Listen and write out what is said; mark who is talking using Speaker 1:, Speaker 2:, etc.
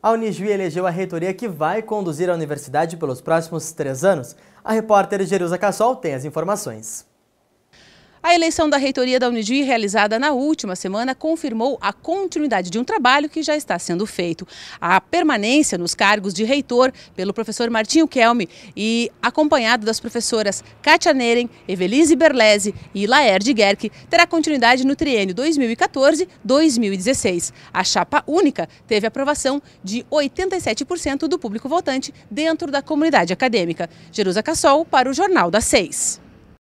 Speaker 1: A Unijuí elegeu a reitoria que vai conduzir a universidade pelos próximos três anos. A repórter Jerusa Cassol tem as informações.
Speaker 2: A eleição da reitoria da Unidi, realizada na última semana, confirmou a continuidade de um trabalho que já está sendo feito. A permanência nos cargos de reitor pelo professor Martinho Kelme e acompanhado das professoras Katia Neren, Evelise Berlese e Laerde Guerck, terá continuidade no triênio 2014-2016. A chapa única teve aprovação de 87% do público votante dentro da comunidade acadêmica. Jerusa Cassol para o Jornal das Seis.